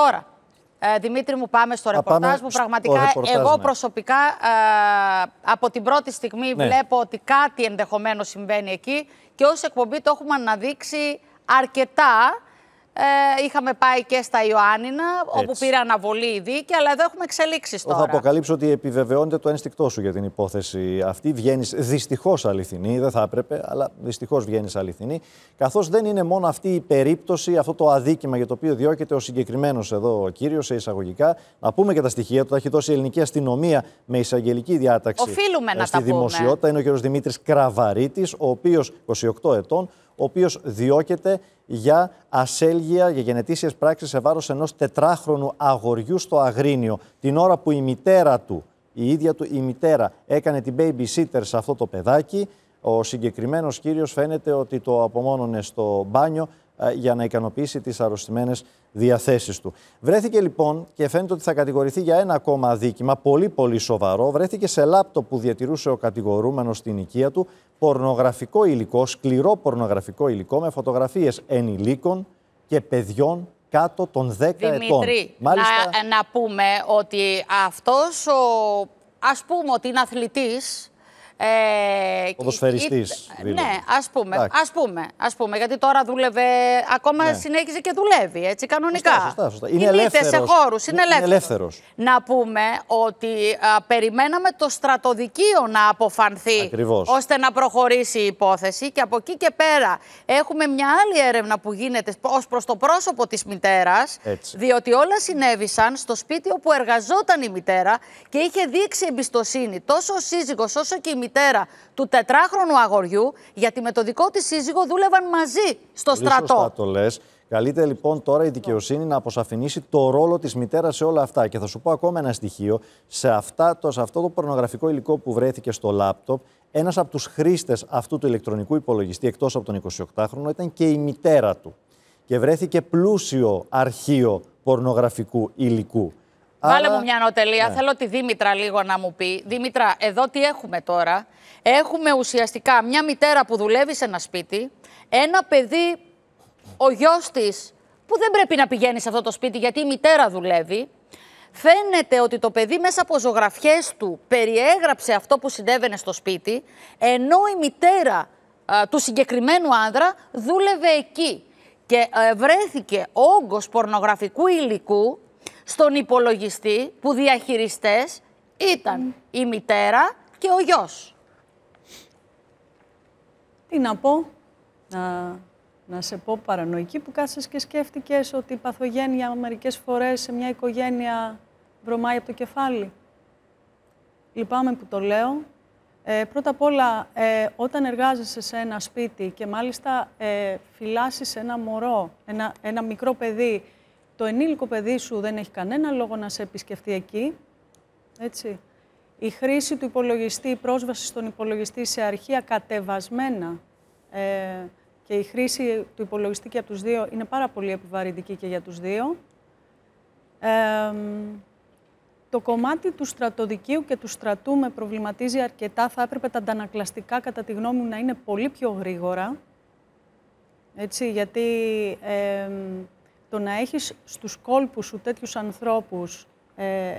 Τώρα, ε, Δημήτρη μου, πάμε στο ρεπορτάζ που πραγματικά εγώ ναι. προσωπικά ε, από την πρώτη στιγμή ναι. βλέπω ότι κάτι ενδεχομένως συμβαίνει εκεί και ως εκπομπή το έχουμε αναδείξει αρκετά ε, είχαμε πάει και στα Ιωάννινα, όπου πήρε αναβολή η δίκη, αλλά εδώ έχουμε εξελίξεις τώρα. Θα αποκαλύψω ότι επιβεβαιώνεται το ένστικτό σου για την υπόθεση αυτή. Βγαίνεις δυστυχώς αληθινή, δεν θα έπρεπε, αλλά δυστυχώς βγαίνεις αληθινή. Καθώς δεν είναι μόνο αυτή η περίπτωση, αυτό το αδίκημα για το οποίο διώκεται ο συγκεκριμένος εδώ κύριος σε εισαγωγικά. Να πούμε και τα στοιχεία του, τα έχει δώσει η ελληνική αστυνομία με εισαγγελική διάταξη. Οφείλουμε ε, δημοσιότητα. Είναι ο κ. Δημήτρης Κραβαρίτης, ο οποίος 28 ετών, ο οποίος διώκεται για ασέλγεια, για γενετήσιες πράξεις σε βάρος ενός τετράχρονου αγοριού στο Αγρίνιο, την ώρα που η μητέρα του, η ίδια του η μητέρα, έκανε την baby-sitter σε αυτό το παιδάκι, ο συγκεκριμένος κύριος φαίνεται ότι το απομόνωνε στο μπάνιο ε, για να ικανοποιήσει τις αρρωστημένες διαθέσεις του. Βρέθηκε λοιπόν και φαίνεται ότι θα κατηγορηθεί για ένα ακόμα αδίκημα, πολύ πολύ σοβαρό. Βρέθηκε σε λάπτο που διατηρούσε ο κατηγορούμενος στην οικία του πορνογραφικό υλικό, σκληρό πορνογραφικό υλικό με φωτογραφίες ενηλίκων και παιδιών κάτω των 10 ετών. Μάλιστα... Να, πούμε ότι αυτός ο... Ας πούμε ότι είναι αθλητής, ε, Ποδοσφαιριστής. Ε, ε, ναι, ας πούμε, ας πούμε, πούμε. Γιατί τώρα δούλευε. Ακόμα ναι. συνέχιζε και δουλεύει έτσι κανονικά. Σωστά, σωστά, Είναι ελεύθερο. σε χώρους. Είναι, ελεύθερο. Να πούμε ότι περιμέναμε το στρατοδικείο να αποφανθεί. ώστε να προχωρήσει η υπόθεση. Και από εκεί και πέρα έχουμε μια άλλη έρευνα που γίνεται ως προς το πρόσωπο της μητέρας. Διότι όλα συνέβησαν στο σπίτι όπου εργαζόταν η μητέρα και είχε δείξει εμπιστοσύνη τόσο ο σύζυγος όσο και η μητέρα μητέρα του τετράχρονου αγοριού, γιατί με το δικό της σύζυγο δούλευαν μαζί στο Πολύ στρατό. Σωστά το λες. Καλείται λοιπόν τώρα η δικαιοσύνη να αποσαφηνίσει το ρόλο της μητέρας σε όλα αυτά. Και θα σου πω ακόμα ένα στοιχείο. Σε, αυτά, το, σε αυτό το πορνογραφικό υλικό που βρέθηκε στο λάπτοπ, ένας από τους χρήστες αυτού του ηλεκτρονικού υπολογιστή, εκτός από τον 28χρονο, ήταν και η μητέρα του. Και βρέθηκε πλούσιο αρχείο πορνογραφικού υλικού. Βάλε μου μια νοτελεία. Ναι. Θέλω τη Δήμητρα λίγο να μου πει. Δήμητρα, εδώ τι έχουμε τώρα. Έχουμε ουσιαστικά μια μητέρα που δουλεύει σε ένα σπίτι, ένα παιδί, ο γιος της, που δεν πρέπει να πηγαίνει σε αυτό το σπίτι γιατί η μητέρα δουλεύει. Φαίνεται ότι το παιδί μέσα από ζωγραφιές του περιέγραψε αυτό που συνέβαινε στο σπίτι, ενώ η μητέρα του συγκεκριμένου άνδρα δούλευε εκεί. Και ε, βρέθηκε όγκος πορνογραφικού υλικού στον υπολογιστή που διαχειριστές ήταν η μητέρα και ο γιος. Τι να πω, να, να σε πω παρανοϊκή που κάθεσες και σκέφτηκες ότι η παθογένεια μερικές φορές σε μια οικογένεια βρωμάει από το κεφάλι. Λυπάμαι που το λέω. Ε, πρώτα απ' όλα, ε, όταν εργάζεσαι σε ένα σπίτι και μάλιστα ε, φυλάσσεις ένα μωρό, ένα, ένα μικρό παιδί το ενήλικο παιδί σου δεν έχει κανένα λόγο να σε επισκεφτεί εκεί. Έτσι. Η χρήση του υπολογιστή, η πρόσβαση στον υπολογιστή σε αρχεία κατεβασμένα ε, και η χρήση του υπολογιστή και από τους δύο είναι πάρα πολύ επιβαρυντική και για τους δύο. το κομμάτι του στρατοδικίου και του στρατού με προβληματίζει αρκετά. Θα έπρεπε τα αντανακλαστικά, κατά τη γνώμη μου, να είναι πολύ πιο γρήγορα. Έτσι, γιατί ε, το να έχεις στους κόλπους σου τέτοιους ανθρώπους ε,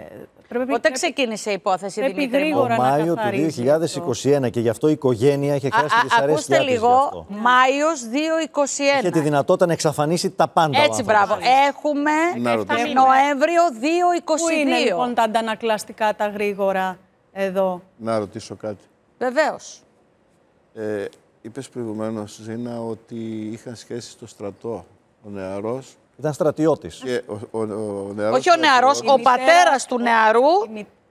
πρέπει... Πότε ξεκίνησε η υπόθεση, πρέπει Δημήτρη γρήγορα Μάιο του 2021 και γι' αυτό η οικογένεια είχε χάσει τις αρέσεις Ακούστε λίγο, Μάιος 2021. Είχε τη δυνατότητα να εξαφανίσει τα πάντα. Έτσι, μπράβο. Έχουμε Νοέμβριο 2022. Πού είναι λοιπόν τα αντανακλαστικά τα γρήγορα εδώ. Να ρωτήσω κάτι. Βεβαίως. Ε, είπες προηγουμένως, Ζήνα, ότι είχαν σχέση στο στρατό. Ο νεαρός ήταν στρατιώτης. Ο, ο, Όχι ο νεαρός, ο πατέρας του νεαρού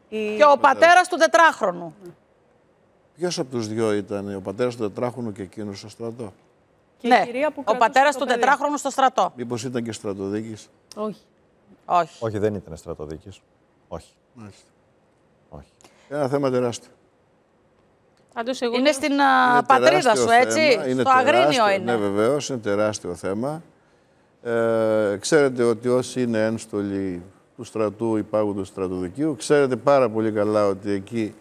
και ο πατέρας του τετράχρονου. Ποιος από τους δύο ήταν, ο πατέρας του τετράχρονου και εκείνος στο στρατό. ναι, ο πατέρα του τετράχρονου στο στρατό. Μήπως ήταν και στρατοδίκης. Όχι. Όχι. Όχι, δεν ήταν στρατοδίκης. Όχι. Μάλιστα. Όχι. Ένα θέμα τεράστιο. Είναι στην πατρίδα σου, έτσι. στο Αγρίνιο ναι, είναι. Ναι, βεβαίως, είναι τεράστιο θέμα. Ε, ξέρετε ότι όσοι είναι ένστολοι του στρατού υπάγουν του στρατοδικείου, ξέρετε πάρα πολύ καλά ότι εκεί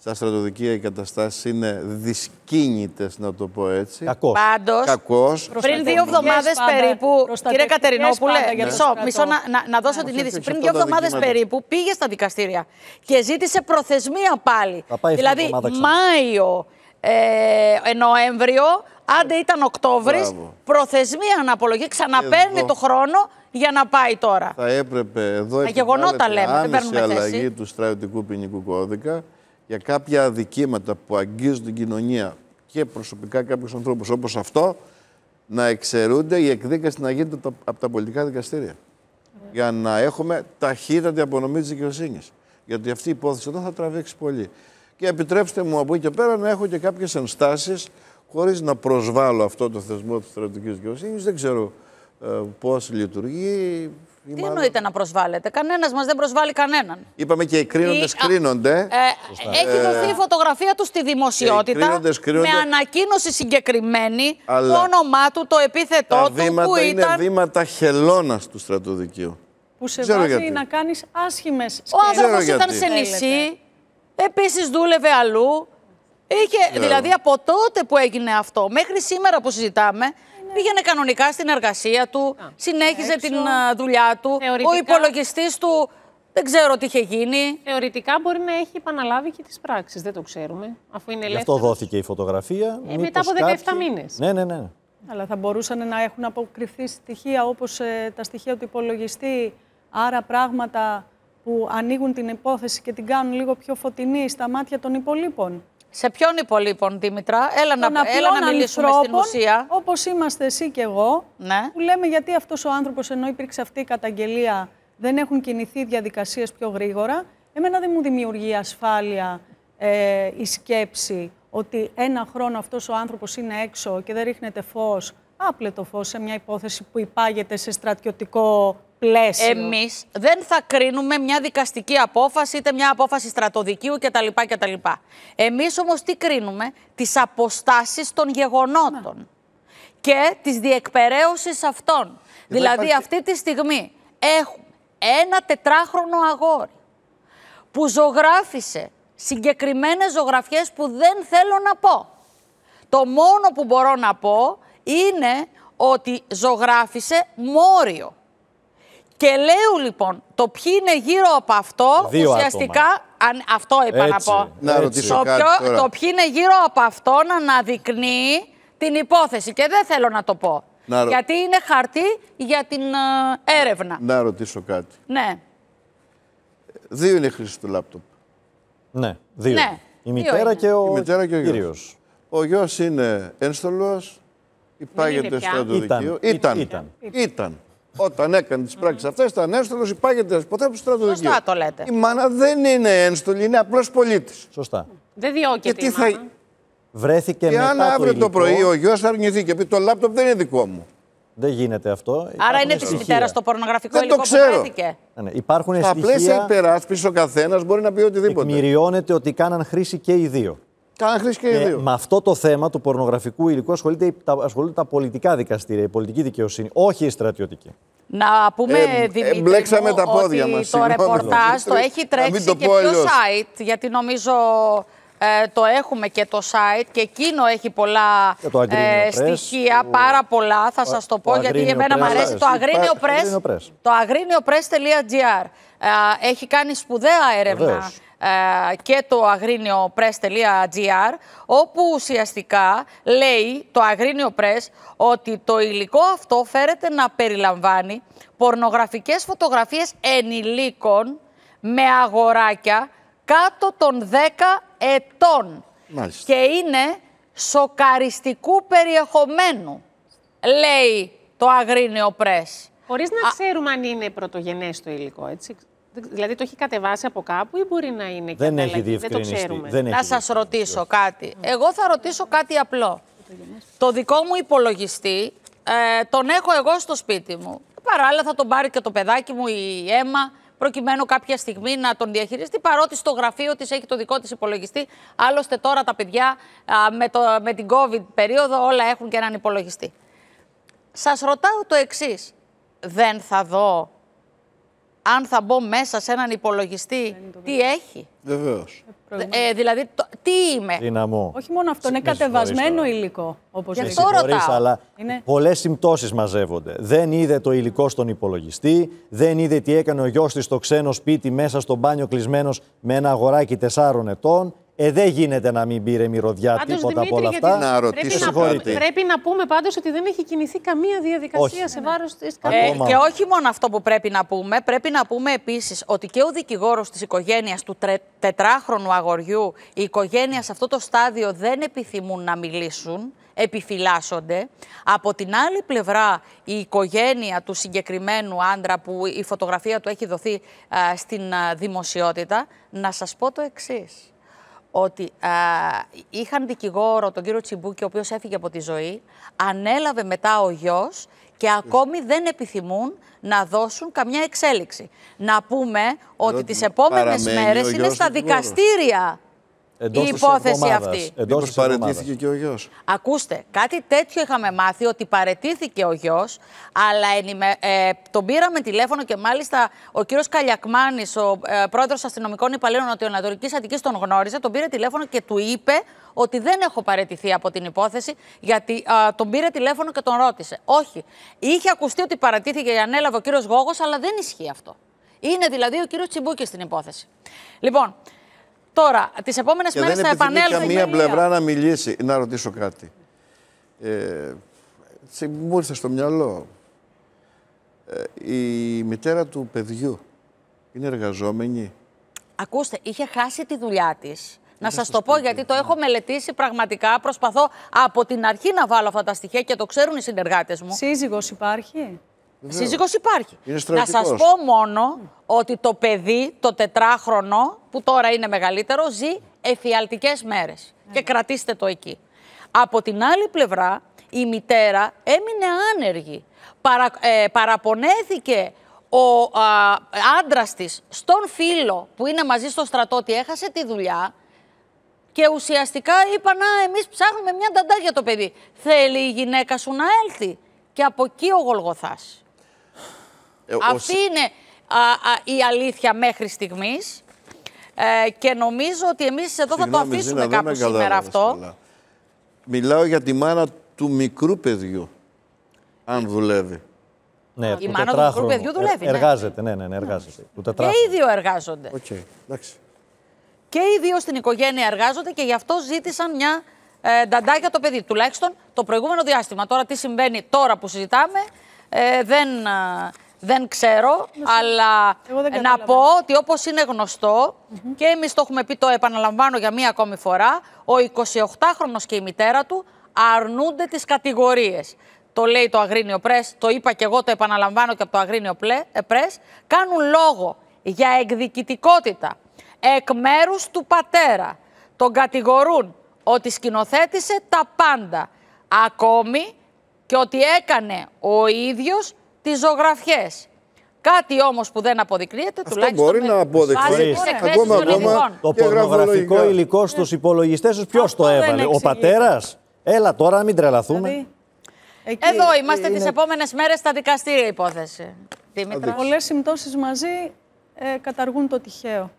στα στρατοδικεία οι καταστάσεις είναι δυσκίνητες, να το πω έτσι. Κακός. Πάντως, πριν δύο εβδομάδε περίπου. Κύριε Κατερινόπουλε, ναι. μισό, να, να, δώσω τη την είδηση. Πριν δύο εβδομάδε περίπου πήγε στα δικαστήρια και ζήτησε προθεσμία πάλι. Δηλαδή, Μάιο ε, ε, Νοέμβριο, άντε ήταν Οκτώβρης, προθεσμία αναπολογή, ξαναπαίρνει εδώ. το χρόνο για να πάει τώρα. Θα έπρεπε εδώ γεγονότα λέμε, δεν παίρνουμε αλλαγή του στρατιωτικού ποινικού κώδικα για κάποια αδικήματα που αγγίζουν την κοινωνία και προσωπικά κάποιους ανθρώπους όπως αυτό, να εξαιρούνται η εκδίκαση να γίνεται από τα πολιτικά δικαστήρια. Για να έχουμε ταχύτατη απονομή της δικαιοσύνης. Γιατί αυτή η υπόθεση εδώ θα τραβήξει πολύ και επιτρέψτε μου από εκεί και πέρα να έχω και κάποιες ενστάσεις χωρίς να προσβάλλω αυτό το θεσμό της στρατιωτικής δικαιοσύνης. Δεν ξέρω ε, πώς λειτουργεί. Τι μάλλον... εννοείται να προσβάλλετε. Κανένας μας δεν προσβάλλει κανέναν. Είπαμε και οι κρίνοντες κρίνονται. Ε, ε, έχει ε, δοθεί η φωτογραφία του στη δημοσιότητα. Με ανακοίνωση συγκεκριμένη. Αλλά... Το όνομά του, το επίθετό του. Βήματα που ήταν... είναι βήματα χελώνας του στρατοδικείου. Που σε βάζει να κάνεις άσχημες Ο άνθρωπος ήταν σε νησί. Επίσης δούλευε αλλού. Είχε, δηλαδή από τότε που έγινε αυτό μέχρι σήμερα που συζητάμε, Πήγαινε κανονικά στην εργασία του, συνέχιζε έξω. την δουλειά του. Ο υπολογιστής του δεν ξέρω τι είχε γίνει. Θεωρητικά μπορεί να έχει επαναλάβει και τις πράξεις, δεν το ξέρουμε. Αφού είναι Γι' αυτό δόθηκε η φωτογραφία. Ε, μετά από 17 κάποιοι... μήνες. Ναι, ναι, ναι. Αλλά θα μπορούσαν να έχουν αποκριθεί στοιχεία όπως ε, τα στοιχεία του υπολογιστή, άρα πράγματα που ανοίγουν την υπόθεση και την κάνουν λίγο πιο φωτεινή στα μάτια των υπολείπων. Σε ποιον υπολείπων, Δήμητρα, έλα να, έλα να μιλήσουμε στην ουσία. Όπως είμαστε εσύ και εγώ, ναι. που λέμε γιατί αυτός ο άνθρωπος, ενώ υπήρξε αυτή η καταγγελία, δεν έχουν κινηθεί διαδικασίες πιο γρήγορα. Εμένα δεν μου δημιουργεί ασφάλεια ε, η σκέψη ότι ένα χρόνο αυτός ο άνθρωπος είναι έξω και δεν ρίχνεται φως, άπλετο φως, σε μια υπόθεση που υπάγεται σε στρατιωτικό πλαίσιο. Εμείς δεν θα κρίνουμε μια δικαστική απόφαση, είτε μια απόφαση στρατοδικείου κτλ. κτλ. Εμείς όμως τι κρίνουμε, τις αποστάσεις των γεγονότων και τη διεκπαιρέωση αυτών. δηλαδή, αυτή τη στιγμή έχουμε ένα τετράχρονο αγόρι που ζωγράφισε συγκεκριμένες ζωγραφιές που δεν θέλω να πω. Το μόνο που μπορώ να πω είναι ότι ζωγράφισε μόριο. Και λέω λοιπόν, το ποιοι είναι γύρω από αυτό, Δύο ουσιαστικά, αν, αυτό είπα να πω. ρωτήσω το, ποιο, το ποιοι είναι γύρω από αυτό να αναδεικνύει την υπόθεση. Και δεν θέλω να το πω. Γιατί είναι χαρτί για την ε, έρευνα. Να ρωτήσω κάτι. Ναι. Δύο είναι χρήση του λάπτοπ. Ναι, δύο. Ναι, η, μητέρα και ο... η ο γιος γιος είναι ένστολος, υπάγεται στο δικείο. Ήταν. Ήταν. Ήταν. Όταν έκανε τις πράξεις αυτές, ήταν ένστολος, υπάγεται ποτέ από στρατοδικείο. Σωστά το λέτε. Η μάνα δεν είναι ένστολη, είναι απλός πολίτης. Σωστά. Δεν διώκεται. Και θα... Βρέθηκε και μετά αν αύριο το, πρωί ο γιος αρνηθεί και πει το λάπτοπ δεν είναι δικό μου. Δεν γίνεται αυτό. Άρα είναι τη μητέρας το πορνογραφικό δεν υλικό το ξέρω. που βρέθηκε. Ναι, ναι, Υπάρχουν Στα πλαίσια υπεράσπισης ο καθένας μπορεί να πει οτιδήποτε. Μυριώνεται ότι κάναν χρήση και οι δύο χρήση και ε, δύο. Με αυτό το θέμα του πορνογραφικού υλικού ασχολούνται τα, τα πολιτικά δικαστήρια, η πολιτική δικαιοσύνη, όχι η στρατιωτική. Να πούμε, ε, Δημήτρη, Μπλέξαμε μου, τα πόδια ότι το ρεπορτάζ το έχει τρέξει το και ποιο site, γιατί νομίζω ε, το έχουμε και το site και εκείνο έχει πολλά ε, ε στοιχεία, πάρα πολλά, θα σας σας το πω, γιατί γιατί εμένα μου αρέσει το Αγρίνιο Press, το αγρίνιο press.gr. Ε, έχει κάνει σπουδαία έρευνα. Ε, και το αγρίνιο-press.gr, όπου ουσιαστικά λέει το αγρίνιο press ότι το υλικό αυτό φέρεται να περιλαμβάνει πορνογραφικές φωτογραφίες ενηλίκων με αγοράκια κάτω των 10 ετών. Και είναι σοκαριστικού περιεχομένου, λέει το αγρίνιο πρέσ. Χωρίς να ξέρουμε αν είναι πρωτογενές το υλικό, έτσι. Δηλαδή το έχει κατεβάσει από κάπου ή μπορεί να είναι δεν και έχει Δεν το ξέρουμε. Δεν να σας ρωτήσω κάτι. Εγώ θα ρωτήσω κάτι απλό. Το δικό μου υπολογιστή ε, τον έχω εγώ στο σπίτι μου. Παράλληλα θα τον πάρει και το παιδάκι μου η Έμα προκειμένου κάποια στιγμή να τον διαχειριστεί, παρότι στο γραφείο της έχει το δικό της υπολογιστή. Άλλωστε τώρα τα παιδιά με, το, με την COVID περίοδο όλα έχουν και έναν υπολογιστή. Σας ρωτάω το εξής. Δεν θα δω αν θα μπω μέσα σε έναν υπολογιστή, τι έχει. Βεβαίως. Ε, ε, δηλαδή, τι είμαι. Δυναμό. Όχι μόνο αυτό, είναι κατεβασμένο υλικό. Όπως Για αυτό Αλλά είναι... πολλές συμπτώσεις μαζεύονται. Δεν είδε το υλικό στον υπολογιστή, δεν είδε τι έκανε ο γιος της στο ξένο σπίτι μέσα στο μπάνιο κλεισμένος με ένα αγοράκι τεσσάρων ετών. Ε, δεν γίνεται να μην πήρε μυρωδιά τίποτα από όλα αυτά. Να ρωτήσω πρέπει, να, πρέπει να πούμε πάντως ότι δεν έχει κινηθεί καμία διαδικασία σε βάρος της ε, Και όχι μόνο αυτό που πρέπει να πούμε. Πρέπει να πούμε επίσης ότι και ο δικηγόρος της οικογένειας του τρε, τετράχρονου αγοριού, η οικογένεια σε αυτό το στάδιο δεν επιθυμούν να μιλήσουν επιφυλάσσονται. Από την άλλη πλευρά η οικογένεια του συγκεκριμένου άντρα που η φωτογραφία του έχει δοθεί α, ε, στην ε, δημοσιότητα. Να σας πω το εξής ότι α, είχαν δικηγόρο τον κύριο Τσιμπούκη, ο οποίος έφυγε από τη ζωή, ανέλαβε μετά ο γιος και ακόμη δεν επιθυμούν να δώσουν καμιά εξέλιξη. Να πούμε ότι τις επόμενες μέρες είναι στα δικαστήρια Εντός η υπόθεση αυτή. Εντός παρετήθηκε και ο γιος. Ακούστε, κάτι τέτοιο είχαμε μάθει ότι παρετήθηκε ο γιος, αλλά ε, τον πήραμε τηλέφωνο και μάλιστα ο κύριος Καλιακμάνης, ο ε, πρόεδρος αστυνομικών υπαλλήλων Νοτιοανατολικής Αττικής, τον γνώριζε, τον πήρε τηλέφωνο και του είπε ότι δεν έχω παρετηθεί από την υπόθεση, γιατί τον πήρε τηλέφωνο και τον ρώτησε. Όχι. Είχε ακουστεί ότι παρετήθηκε για ανέλαβε ο κύριος Γόγος, αλλά δεν ισχύει αυτό. Είναι δηλαδή ο κύριος Τσιμπούκης στην υπόθεση. Λοιπόν, Τώρα, τις επόμενες μέρε θα επανέλθω. Δεν καμία πλευρά να μιλήσει. Να ρωτήσω κάτι. Ε, μου ήρθε στο μυαλό. Ε, η μητέρα του παιδιού είναι εργαζόμενη. Ακούστε, είχε χάσει τη δουλειά της. Να σα το πω, γιατί το ναι. έχω μελετήσει πραγματικά. Προσπαθώ από την αρχή να βάλω αυτά τα στοιχεία και το ξέρουν οι συνεργάτες μου. Σύζυγος υπάρχει. Σύζυγος υπάρχει. να σας πω μόνο ότι το παιδί, το τετράχρονο, που τώρα είναι μεγαλύτερο, ζει εφιαλτικές μέρες. Ναι. Και κρατήστε το εκεί. Από την άλλη πλευρά, η μητέρα έμεινε άνεργη. Ε, παραπονέθηκε ο α, άντρας της στον φίλο που είναι μαζί στο στρατό ότι έχασε τη δουλειά και ουσιαστικά είπα να εμείς ψάχνουμε μια νταντά για το παιδί. Θέλει η γυναίκα σου να έλθει. Και από εκεί ο Γολγοθάς. Ε, Αυτή είναι η αλήθεια μέχρι στιγμής ε, και νομίζω ότι εμείς εδώ θα το αφήσουμε Ζήνα, κάπου σήμερα αυτό. Μιλάω για τη μάνα του μικρού παιδιού, αν δουλεύει. Ναι, η μάνα του μικρού παιδιού ε, δουλεύει. Ναι. εργάζεται, ναι, ναι, ναι εργάζεται. Και οι δύο εργάζονται. Okay, εντάξει. Και οι δύο στην οικογένεια εργάζονται και γι' αυτό ζήτησαν μια ε, νταντά το παιδί. Τουλάχιστον το προηγούμενο διάστημα. Τώρα τι συμβαίνει τώρα που συζητάμε δεν δεν ξέρω, αλλά να πω ότι όπως είναι γνωστό, και εμείς το έχουμε πει, το επαναλαμβάνω για μία ακόμη φορά, ο 28χρονος και η μητέρα του αρνούνται τις κατηγορίες. Το λέει το Αγρίνιο Πρέσ, το είπα και εγώ, το επαναλαμβάνω και από το Αγρίνιο Πρέσ. Ε, κάνουν λόγο για εκδικητικότητα εκ μέρους του πατέρα. Τον κατηγορούν ότι σκηνοθέτησε τα πάντα. Ακόμη και ότι έκανε ο ίδιος Τις ζωγραφιές. Κάτι όμως που δεν αποδεικνύεται, Αυτό τουλάχιστον. μπορεί να αποδεικνύει. Ακόμα, ακόμα. Το πορνογραφικό υλικό στους ναι. υπολογιστές ποιος ποιο το έβαλε, Ο πατέρας. Έλα τώρα, να μην τρελαθούμε. Δηλαδή, Εδώ είμαστε τις επόμενες επόμενε μέρες στα δικαστήρια, υπόθεση. Δήμητρας. Πολλές συμπτώσεις μαζί ε, καταργούν το τυχαίο.